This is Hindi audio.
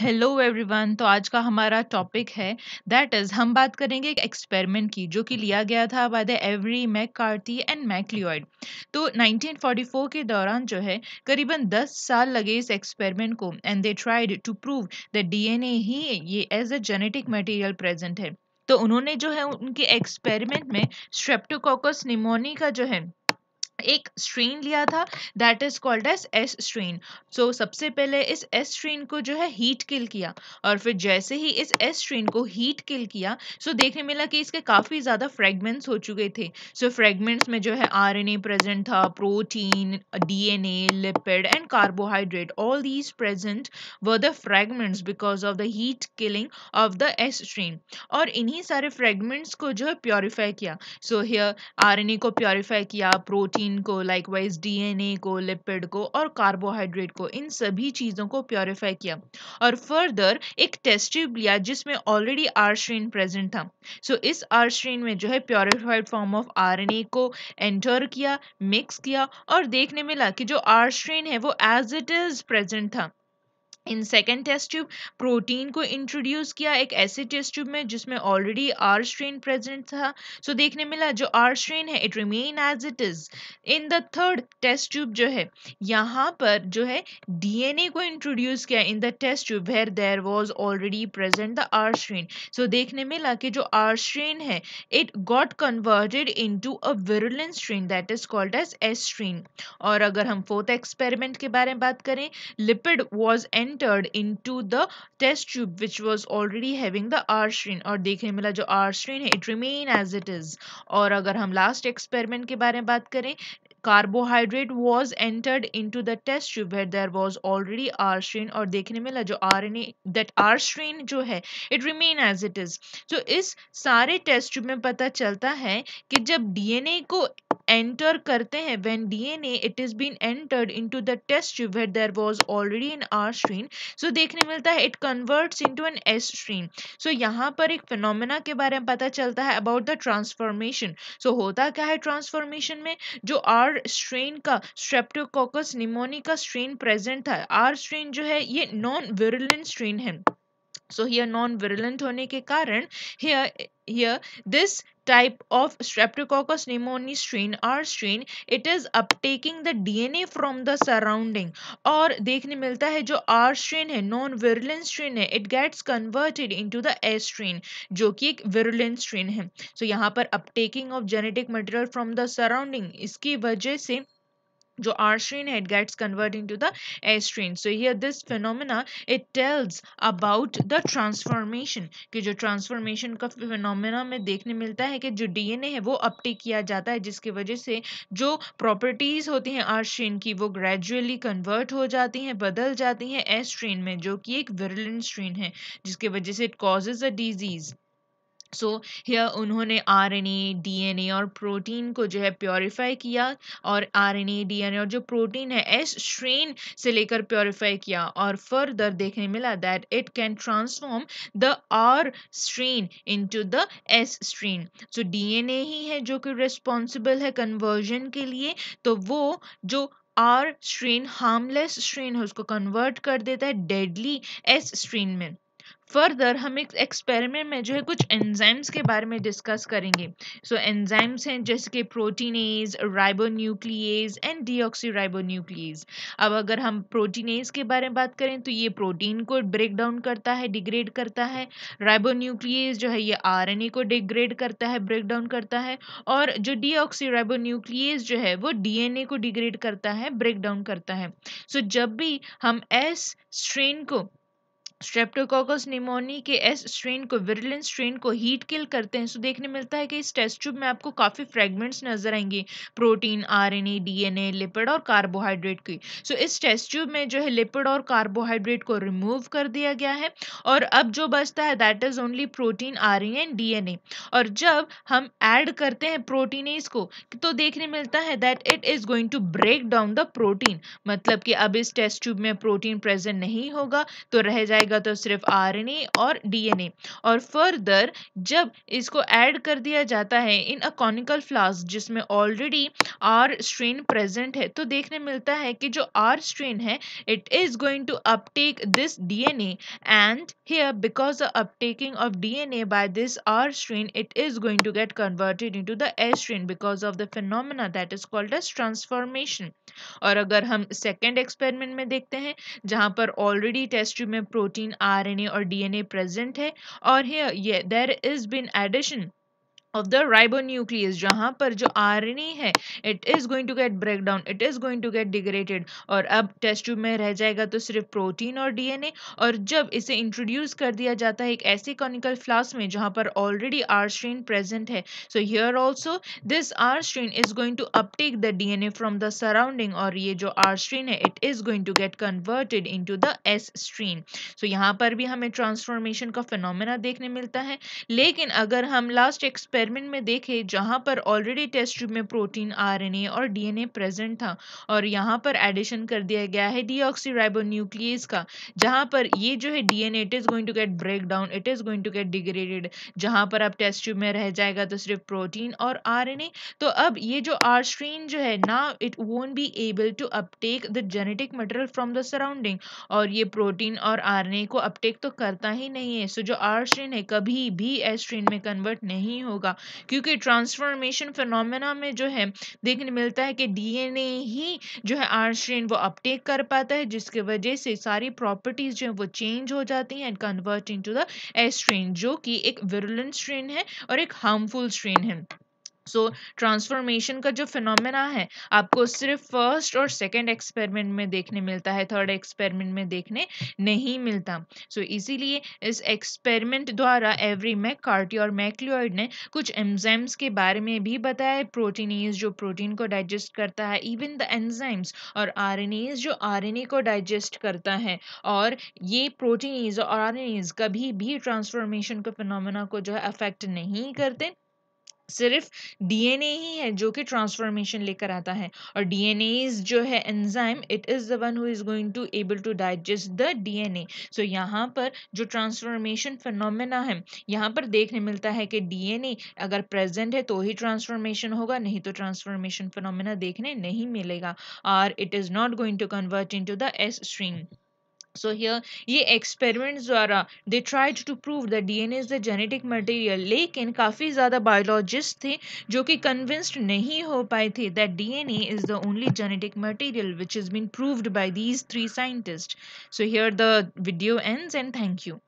हेलो एवरीवन तो आज का हमारा टॉपिक है दैट इज़ हम बात करेंगे एक एक्सपेरिमेंट की जो कि लिया गया था by the Avery McCarty and MacLeod तो 1944 के दौरान जो है करीबन 10 साल लगे इस एक्सपेरिमेंट को and they tried to prove the DNA ही ये as a genetic material present है तो उन्होंने जो है उनके एक्सपेरिमेंट में स्ट्रेप्टोकोकस निमोनी का जो है एक स्ट्रेन लिया था that is called as S strain so सबसे पहले इस एस स्ट्रेन को जो है हीट किल किया और फिर जैसे ही इस एस स्ट्रेन को हीट किल किया सो so देखने मिला कि इसके काफ़ी ज़्यादा फ्रेगमेंट्स हो चुके थे सो so फ्रेगमेंट्स में जो है आर प्रेजेंट था protein the lipid and carbohydrate all these present व the fragments because of the heat killing of the S strain और इन्हीं सारे फ्रेगमेंट्स को जो है प्योरीफाई किया सो हेयर आर को प्योरीफाई किया प्रोटीन प्रोटीन को लाइकवाइज डीएनए को लिपिड को और कार्बोहाइड्रेट को इन सभी चीज़ों को प्योरीफाई किया और फर्दर एक टेस्ट ट्यूब लिया जिसमें ऑलरेडी आर्श्रीन प्रेजेंट था सो so, इस आर्श्रीन में जो है प्योरीफाइड फॉर्म ऑफ आर को एंटर किया मिक्स किया और देखने मिला कि जो आर्श्रीन है वो एज इट इज़ प्रेजेंट था in second test tube protein को इंट्रोड्यूस किया एक ऐसे टेस्ट ट्यूब में जिसमें ऑलरेडी आर स्ट्रेन प्रेजेंट था सो so, देखने मिला जो आर स्ट्रेन है it remain as it is in the third test tube जो है यहाँ पर जो है डीएनए को इंट्रोड्यूस किया in the test tube where there was already present the R strain so देखने मिला कि जो आर स्ट्रेन है it got converted to a virulent strain that is called as S strain और अगर हम फोर्थ एक्सपेरिमेंट के बारे में बात करें lipid was an entered into the test tube which was already having the R strain और देखने मिला जो आर्शरीन है it remain as it is और अगर हम लास्ट एक्सपेरिमेंट के बारे में बात करें carbohydrate was entered into the test tube where there was already R R strain और देखने मिला जो R N A that R strain जो है it remain as it is तो इस सारे टेस्ट ट्यूब में पता चलता है कि जब डी एन ए को एंटर करते हैं when D N A it is been entered into the test tube where there was already in R strain so देखने मिलता है it it into an S strain so यहाँ पर एक फिनोमिना के बारे में पता चलता है अबाउट द ट्रांसफॉर्मेशन सो होता क्या है ट्रांसफॉर्मेशन में जो आर स्ट्रेन का स्ट्रेप्टोकोकस निमोनी का स्ट्रेन प्रेजेंट था आर स्ट्रेन जो है ये नॉन विरुलेंट स्ट्रेन है सो हियर नॉन विरलेंट होने के कारण here here this type of streptococcus pneumoniae strain or strain it is uptaking the dna from the surrounding और देखने मिलता है जो आर स्ट्रेन है नॉन विरुलेंट स्ट्रेन है it gets converted into the S strain जो कि एक विरुलेंट स्ट्रेन है सो so, यहाँ पर uptaking of genetic material from the surrounding इसकी वजह से जो आर स्ट्रीन है it gets into the A strain so here this phenomena it tells about the transformation कि जो ट्रांसफॉर्मेशन का फिनोमिना में देखने मिलता है कि जो डी एन ए है वो अपटेक किया जाता है जिसकी वजह से जो प्रॉपर्टीज होती हैं आर स्ट्रीन की वो ग्रेजुअली कन्वर्ट हो जाती हैं बदल जाती हैं ए स्ट्रेन में जो कि एक विरलिन स्ट्रेन है जिसकी वजह से it causes a disease so here उन्होंने आरएनए डीएनए और प्रोटीन को जो है प्योरीफाई किया और आरएनए डीएनए और जो प्रोटीन है एस स्ट्रेन से लेकर प्योरीफाई किया और फर्दर देखने मिला that it can transform the R strain into the S strain so DNA ही है जो कि रिस्पॉन्सिबल है कन्वर्जन के लिए तो वो जो आर स्ट्रेन हार्मलेस स्ट्रेन है उसको कन्वर्ट कर देता है डेडली एस स्ट्रेन में फर्दर हम एक एक्सपेरिमेंट में जो है कुछ एंजाइम्स के बारे में डिस्कस करेंगे सो so, एंजाइम्स हैं जैसे कि proteinase ribonuclease and ribo ribonuclease अब अगर हम प्रोटीनेज के बारे में बात करें तो ये प्रोटीन को ब्रेक डाउन करता है डिग्रेड करता है राइबोन्यूक्लिएज जो है ये आर को डिग्रेड करता है ब्रेक डाउन करता है और जो डीऑक्सी राइबोन्यूक्लिएज जो है वो डी को डिग्रेड करता है ब्रेक डाउन करता है सो so, जब भी हम एस स्ट्रेन को स्ट्रेप्टोकोकस निमोनी के एस स्ट्रेन को विरलिन स्ट्रेन को हीट किल करते हैं सो देखने मिलता है कि इस टेस्ट ट्यूब में आपको काफ़ी फ्रेगमेंट्स नजर आएंगे प्रोटीन आरएनए डीएनए लिपिड और कार्बोहाइड्रेट की सो इस टेस्ट ट्यूब में जो है लिपिड और कार्बोहाइड्रेट को रिमूव कर दिया गया है और अब जो बचता है that is only protein R and A और जब हम ऐड करते हैं प्रोटीनेस को तो देखने मिलता है that it is going to break down the protein मतलब कि अब इस टेस्ट ट्यूब में प्रोटीन प्रेजेंट नहीं होगा तो रह जाएगा जाएगा तो सिर्फ आर और डी और फर्दर जब इसको ऐड कर दिया जाता है इन अ कॉनिकल फ्लास्क जिसमें ऑलरेडी आर स्ट्रेन प्रेजेंट है तो देखने मिलता है कि जो आर स्ट्रेन है it is going to uptake this DNA and here because the uptaking of dna by this r strain it is going to get converted into the s strain because of the phenomena that is called as transformation और अगर हम सेकेंड एक्सपेरिमेंट में देखते हैं जहाँ पर ऑलरेडी टेस्ट में प्रोटीन प्रोटीन आरएनए और डीएनए प्रेजेंट है और ये there is been addition of the ribonuclease जहाँ पर जो आर एन ए है it is going to get break down it is going to get degraded और अब टेस्ट ट्यूब में रह जाएगा तो सिर्फ प्रोटीन और डी एन ए और जब इसे इंट्रोड्यूस कर दिया जाता है एक ऐसे कॉनिकल फ्लास्क में जहाँ पर ऑलरेडी आर स्ट्रेन प्रेजेंट है so here also this R strain is going to uptake the D N A from the surrounding और ये जो आर स्ट्रेन है it is going to get converted into the S strain so यहाँ पर भी हमें ट्रांसफॉर्मेशन का फिनोमिना देखने मिलता है लेकिन अगर हम लास्ट एक्सपेरिमेंट एक्सपेरिमेंट में देखे जहाँ पर ऑलरेडी टेस्ट ट्यूब में प्रोटीन आरएनए और डीएनए प्रेजेंट था और यहाँ पर एडिशन कर दिया गया है डीऑक्सीराइबोन्यूक्लियस का जहाँ पर ये जो है DNA it is going to get break down it is going to get degraded जहाँ पर अब टेस्ट ट्यूब में रह जाएगा तो सिर्फ प्रोटीन और आर तो अब ये जो स्ट्रीन जो है ना it won't be able to uptake the genetic material from the surrounding और ये प्रोटीन और आर को अपटेक तो करता ही नहीं है सो so, जो स्ट्रीन है कभी भी एस्ट्रीन में कन्वर्ट नहीं होगा क्योंकि ट्रांसफॉर्मेशन फिनोमेना में जो है देखने मिलता है कि डीएनए ही जो है स्ट्रेन वो अपटेक कर पाता है जिसकी वजह से सारी प्रॉपर्टीज जो है वो चेंज हो जाती हैं and convert into the A strain जो कि एक विरुलेंट स्ट्रेन है और एक हार्मफुल स्ट्रेन है सो so, ट्रांसफॉर्मेशन का जो फिनोमेना है आपको सिर्फ फर्स्ट और सेकंड एक्सपेरिमेंट में देखने मिलता है थर्ड एक्सपेरिमेंट में देखने नहीं मिलता सो so, इसीलिए इस एक्सपेरिमेंट द्वारा एवरी मैक कार्टी और मैक्लियोइड ने कुछ एंजाइम्स के बारे में भी बताया प्रोटीनीज जो प्रोटीन को डाइजेस्ट करता है इवन द एंजाइम्स और आर जो आर को डाइजेस्ट करता है और ये प्रोटीनीज और आर कभी भी ट्रांसफॉर्मेशन के फिनोमेना को जो है अफेक्ट नहीं करते सिर्फ डीएनए ही है जो कि ट्रांसफॉर्मेशन लेकर आता है और डीएनए जो है enzyme it is the one who is going to able to digest the DNA so यहाँ पर जो ट्रांसफॉर्मेशन फिनोमेना है यहाँ पर देखने मिलता है कि डीएनए अगर प्रेजेंट है तो ही ट्रांसफॉर्मेशन होगा नहीं तो ट्रांसफॉर्मेशन फिनोमेना देखने नहीं मिलेगा और it is not going to convert into the S stream so here ये एक्सपेरिमेंट्स द्वारा they tried to prove the D N as the genetic material लेकिन काफ़ी ज़्यादा बायोलॉजिस्ट थे जो कि कन्विंस्ड नहीं हो पाए थे that D N A is the only genetic material which is been proved by these three scientist so here the video and and thank you